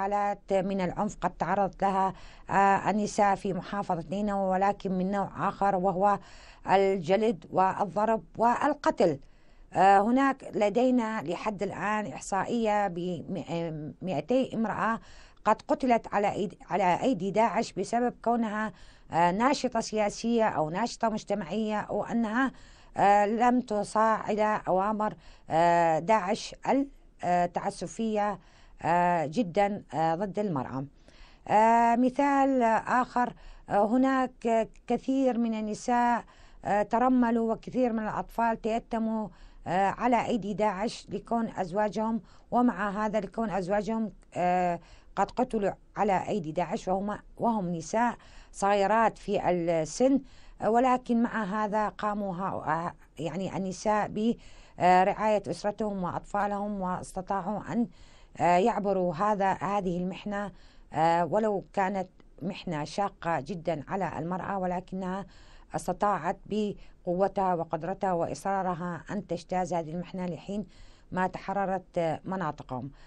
حالات من العنف قد تعرض لها آه، النساء في محافظة نينوى ولكن من نوع آخر وهو الجلد والضرب والقتل آه، هناك لدينا لحد الآن إحصائية ب 200 امرأة قد قتلت على على أيدي داعش بسبب كونها آه، ناشطة سياسية أو ناشطة مجتمعية أو أنها لم تصاع إلى أوامر داعش التعسفية آه، جدا آه، ضد المرأة آه، مثال آخر هناك كثير من النساء ترملوا وكثير من الأطفال تيتموا على أيدي داعش لكون أزواجهم ومع هذا لكون أزواجهم قد قتلوا على أيدي داعش وهم, وهم نساء صغيرات في السن ولكن مع هذا قاموا يعني النساء برعاية أسرتهم وأطفالهم واستطاعوا أن آه، يعبروا هذا هذه المحنة آه، ولو كانت محنة شاقة جدا على المرأة ولكنها استطاعت بقوتها وقدرتها وإصرارها أن تجتاز هذه المحنة لحين ما تحررت مناطقهم